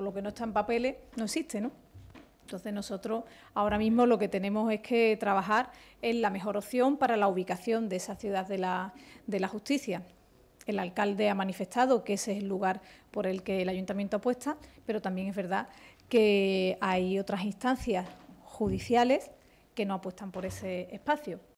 lo que no está en papeles no existe, ¿no? Entonces nosotros ahora mismo lo que tenemos es que trabajar en la mejor opción para la ubicación de esa ciudad de la justicia. El alcalde ha manifestado que ese es el lugar por el que el ayuntamiento apuesta, pero también es verdad que hay otras instancias judiciales que no apuestan por ese espacio.